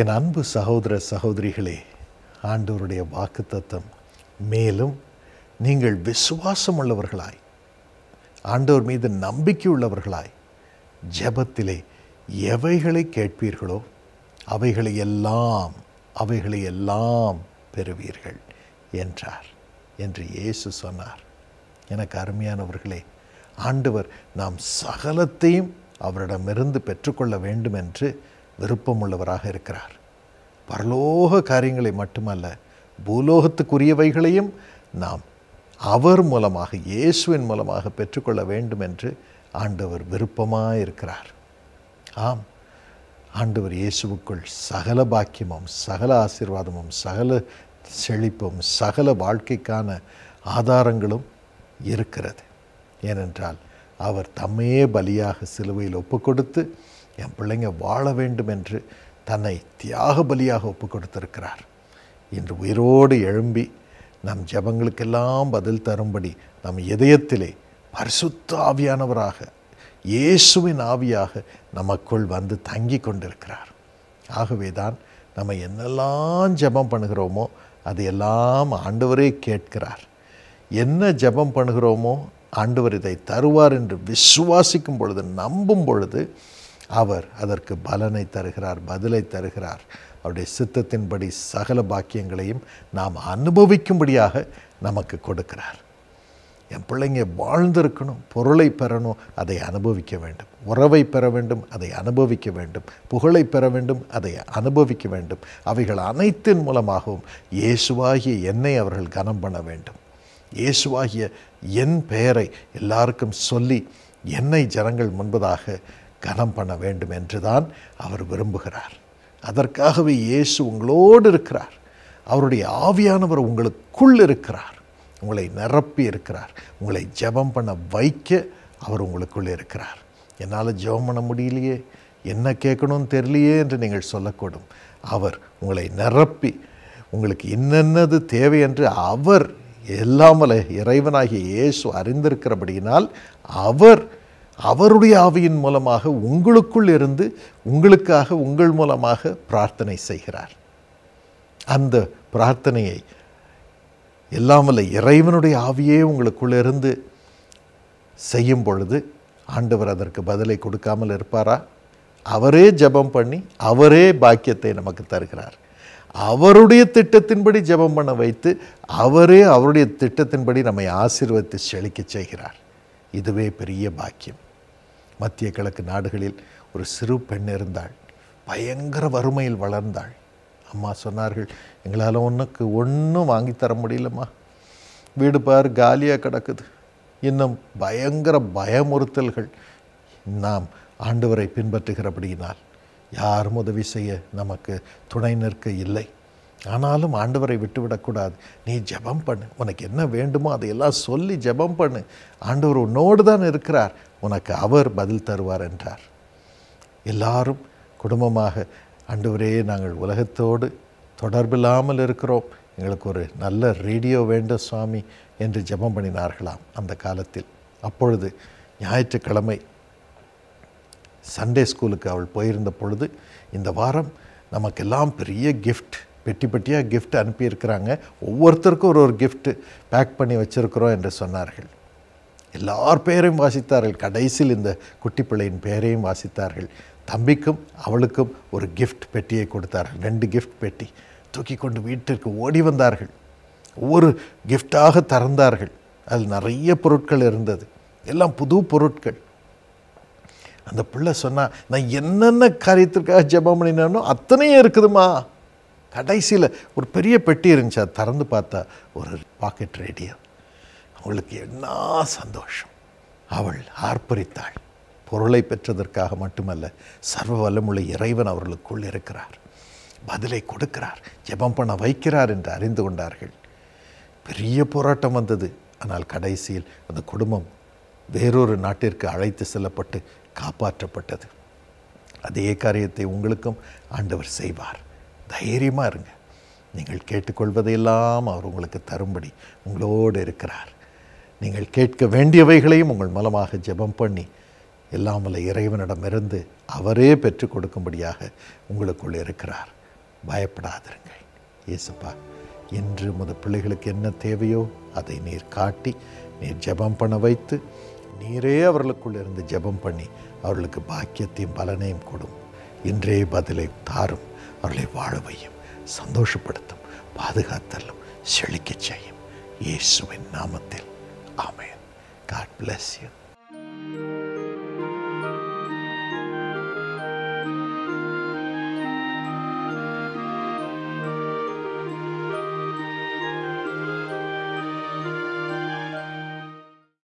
என் அன்பு சகோதர சகோதரிகளே ஆண்டவருடைய வாக்கு தத்துவம் மேலும் நீங்கள் விசுவாசம் உள்ளவர்களாய் ஆண்டவர் மீது நம்பிக்கை உள்ளவர்களாய் ஜபத்திலே எவைகளை கேட்பீர்களோ அவைகளை எல்லாம் அவைகளை எல்லாம் பெறுவீர்கள் என்றார் என்று இயேசு சொன்னார் எனக்கு அருமையானவர்களே ஆண்டவர் நாம் சகலத்தையும் அவரிடமிருந்து பெற்றுக்கொள்ள வேண்டும் என்று விருப்பமுள்ளவராக இருக்கிறார் பரலோக காரியங்களை மட்டுமல்ல பூலோகத்துக்குரியவைகளையும் நாம் அவர் மூலமாக இயேசுவின் மூலமாக பெற்றுக்கொள்ள வேண்டும் என்று ஆண்டவர் விருப்பமாக இருக்கிறார் ஆம் ஆண்டவர் இயேசுவுக்குள் சகல பாக்கியமும் சகல ஆசீர்வாதமும் சகல செழிப்பும் சகல வாழ்க்கைக்கான ஆதாரங்களும் இருக்கிறது ஏனென்றால் அவர் தம்மையே பலியாக சிலுவையில் ஒப்புக்கொடுத்து கொடுத்து என் பிள்ளைங்க வாழ வேண்டும் என்று தன்னை தியாக பலியாக ஒப்பு கொடுத்திருக்கிறார் இன்று உயிரோடு எழும்பி நம் ஜபங்களுக்கெல்லாம் பதில் தரும்படி நம் இதயத்திலே பரிசுத்த ஆவியானவராக இயேசுவின் ஆவியாக நமக்குள் வந்து தங்கி கொண்டிருக்கிறார் ஆகவே தான் நம்ம என்னெல்லாம் ஜபம் பண்ணுகிறோமோ அது எல்லாம் ஆண்டவரே கேட்கிறார் என்ன ஜபம் பண்ணுகிறோமோ ஆண்டவர் இதை தருவார் என்று விசுவாசிக்கும் பொழுது நம்பும் பொழுது அவர் அதற்கு பலனை தருகிறார் பதிலை தருகிறார் அவருடைய சித்தத்தின்படி சகல பாக்கியங்களையும் நாம் அனுபவிக்கும்படியாக நமக்கு கொடுக்கிறார் என் பிள்ளைங்க வாழ்ந்திருக்கணும் பொருளை பெறணும் அதை அனுபவிக்க வேண்டும் உறவை பெற வேண்டும் அதை அனுபவிக்க வேண்டும் புகழை பெற வேண்டும் அதை அனுபவிக்க வேண்டும் அவைகள் அனைத்தின் மூலமாகவும் இயேசுவாகிய என்னை அவர்கள் கனம் பண்ண வேண்டும் இயேசுவாகிய என் பெயரை எல்லாருக்கும் சொல்லி என்னை ஜனங்கள் முன்பதாக கனம் பண்ண வேண்டும் என்றுதான் அவர் விரும்புகிறார் அதற்காகவே இயேசு உங்களோடு இருக்கிறார் அவருடைய ஆவியானவர் உங்களுக்குள் இருக்கிறார் உங்களை நிரப்பி இருக்கிறார் உங்களை ஜபம் பண்ண வைக்க அவர் உங்களுக்குள் இருக்கிறார் என்னால் ஜபம் பண்ண முடியலையே என்ன கேட்கணும்னு தெரியலையே என்று நீங்கள் சொல்லக்கூடும் அவர் உங்களை நிரப்பி உங்களுக்கு என்னென்னது தேவை என்று அவர் எல்லாமல இறைவனாகிய இயேசு அறிந்திருக்கிறபடியினால் அவர் அவருடைய ஆவியின் மூலமாக உங்களுக்குள் இருந்து உங்களுக்காக உங்கள் மூலமாக பிரார்த்தனை செய்கிறார் அந்த பிரார்த்தனையை எல்லாமல்ல இறைவனுடைய ஆவியே உங்களுக்குள்ளிருந்து செய்யும் பொழுது ஆண்டவர் அதற்கு பதிலை கொடுக்காமல் இருப்பாரா அவரே ஜபம் பண்ணி அவரே பாக்கியத்தை நமக்கு தருகிறார் அவருடைய திட்டத்தின்படி ஜபம் பண்ண வைத்து அவரே அவருடைய திட்டத்தின்படி நம்மை ஆசீர்வதித்து செழிக்க செய்கிறார் இதுவே பெரிய பாக்கியம் மத்திய கிழக்கு நாடுகளில் ஒரு சிறு பெண் இருந்தாள் பயங்கர வறுமையில் வளர்ந்தாள் அம்மா சொன்னார்கள் எங்களால் ஒன்றுக்கு ஒன்றும் வாங்கித்தர முடியலம்மா வீடு பார் காலியாக கிடக்குது இன்னும் பயங்கர பயமுறுத்தல்கள் நாம் ஆண்டவரை பின்பற்றுகிறபடியினால் யாரும் உதவி செய்ய நமக்கு துணை நிற்க இல்லை ஆனாலும் ஆண்டவரை விட்டுவிடக்கூடாது நீ ஜபம் பண்ணு உனக்கு என்ன வேண்டுமோ அதையெல்லாம் சொல்லி ஜபம் பண்ணு ஆண்டவர் உன்னோடு தான் இருக்கிறார் உனக்கு அவர் பதில் தருவார் என்றார் எல்லாரும் குடும்பமாக ஆண்டவரே நாங்கள் உலகத்தோடு தொடர்பில்லாமல் இருக்கிறோம் எங்களுக்கு ஒரு நல்ல ரேடியோ வேண்டும் சுவாமி என்று ஜபம் பண்ணினார்களாம் அந்த காலத்தில் அப்பொழுது ஞாயிற்றுக்கிழமை சண்டே ஸ்கூலுக்கு அவள் போயிருந்த பொழுது இந்த வாரம் நமக்கெல்லாம் பெரிய கிஃப்ட் பெட்டி பெட்டியாக கிஃப்ட் அனுப்பியிருக்கிறாங்க ஒவ்வொருத்தருக்கும் ஒரு ஒரு கிஃப்ட் பேக் பண்ணி வச்சுருக்கிறோம் என்று சொன்னார்கள் எல்லார் பெயரையும் வாசித்தார்கள் கடைசியில் இந்த குட்டி பிள்ளையின் பெயரையும் வாசித்தார்கள் தம்பிக்கும் அவளுக்கும் ஒரு கிஃப்ட் பெட்டியை கொடுத்தார்கள் ரெண்டு கிஃப்ட் பெட்டி தூக்கி கொண்டு வீட்டிற்கு ஓடி வந்தார்கள் ஒவ்வொரு கிஃப்டாக திறந்தார்கள் அதில் நிறைய பொருட்கள் இருந்தது எல்லாம் புது பொருட்கள் அந்த பிள்ளை சொன்னால் நான் என்னென்ன காரியத்திற்காக ஜெபம் பண்ணினானோ அத்தனையும் இருக்குதுமா கடைசியில் ஒரு பெரிய பெட்டி இருந்துச்சு அதை திறந்து பார்த்தா ஒரு பாக்கெட் ரேடியோ அவளுக்கு என்ன சந்தோஷம் அவள் ஆர்ப்பரித்தாள் பொருளை பெற்றதற்காக மட்டுமல்ல சர்வ வல்லமுள்ள இறைவன் அவர்களுக்குள் இருக்கிறார் பதிலை கொடுக்கிறார் ஜெபம் பண்ண வைக்கிறார் என்று அறிந்து கொண்டார்கள் பெரிய போராட்டம் வந்தது ஆனால் கடைசியில் அந்த குடும்பம் வேறொரு நாட்டிற்கு அழைத்து செல்லப்பட்டு காப்பாற்றப்பட்டது அதே காரியத்தை உங்களுக்கும் ஆண்டவர் செய்வார் தைரியமாக இருங்க நீங்கள் கேட்டுக்கொள்வதையெல்லாம் அவர் உங்களுக்கு தரும்படி உங்களோடு இருக்கிறார் நீங்கள் கேட்க வேண்டியவைகளையும் உங்கள் மூலமாக ஜெபம் பண்ணி எல்லாமல்ல இறைவனிடமிருந்து அவரே பெற்றுக் கொடுக்கும்படியாக உங்களுக்குள் இருக்கிறார் பயப்படாதிருங்கள் இயேசுப்பா இன்று முத பிள்ளைகளுக்கு என்ன தேவையோ அதை நீர் காட்டி நீர் ஜெபம் பண்ண வைத்து நீரே அவர்களுக்குள் இருந்து ஜெபம் பண்ணி அவர்களுக்கு பாக்கியத்தையும் பலனையும் கொடும் இன்றே பதிலை தாரும் அவர்களை வாழவையும் சந்தோஷப்படுத்தும் பாதுகாத்தலும் செழிக்கச் செய்யும் இயேசுவின் நாமத்தில் ஆமேன் காட் பிளஸ் யூ